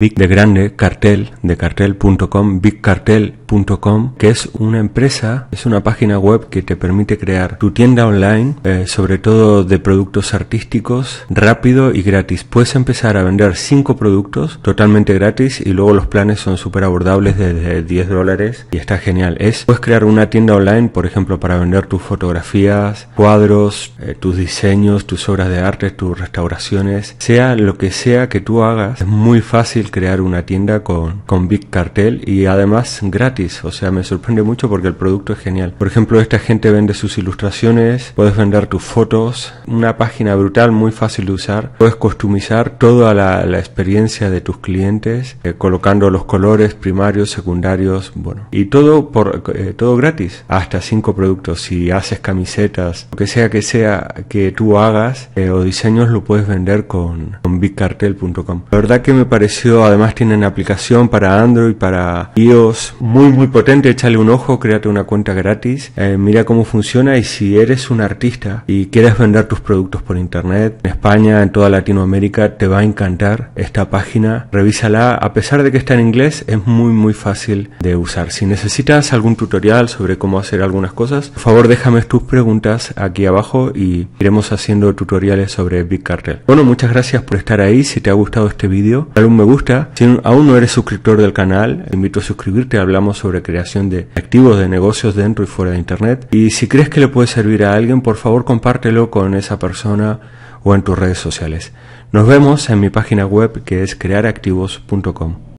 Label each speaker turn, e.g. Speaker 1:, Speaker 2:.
Speaker 1: Big de Grande Cartel, de cartel.com, bigcartel.com, que es una empresa, es una página web que te permite crear tu tienda online, eh, sobre todo de productos artísticos, rápido y gratis. Puedes empezar a vender 5 productos totalmente gratis y luego los planes son súper abordables desde 10 dólares y está genial. Es, puedes crear una tienda online, por ejemplo, para vender tus fotografías, cuadros, eh, tus diseños, tus obras de arte, tus restauraciones, sea lo que sea que tú hagas, es muy fácil crear una tienda con, Big Cartel y además gratis. O sea, me sorprende mucho porque el producto es genial. Por ejemplo, esta gente vende sus ilustraciones, puedes vender tus fotos, una página brutal, muy fácil de usar. Puedes customizar toda la, experiencia de tus clientes, eh, colocando los colores primarios, secundarios, bueno. Y todo, por, eh, todo gratis, hasta cinco productos. Si haces camisetas, lo que sea que sea que tú hagas eh, o diseños, lo puedes vender con, con bigcartel.com. La verdad que me pareció Además tienen aplicación para Android, para iOS. Muy, muy potente. Échale un ojo, créate una cuenta gratis. Eh, mira cómo funciona y si eres un artista y quieres vender tus productos por internet, en España, en toda Latinoamérica, te va a encantar esta página. Revísala. A pesar de que está en inglés, es muy, muy fácil de usar. Si necesitas algún tutorial sobre cómo hacer algunas cosas, por favor déjame tus preguntas aquí abajo y iremos haciendo tutoriales sobre Big Cartel. Bueno, muchas gracias por estar ahí. Si te ha gustado este vídeo, dale un me gusta si aún no eres suscriptor del canal, te invito a suscribirte. Hablamos sobre creación de activos de negocios dentro y fuera de Internet. Y si crees que le puede servir a alguien, por favor compártelo con esa persona o en tus redes sociales. Nos vemos en mi página web que es crearactivos.com.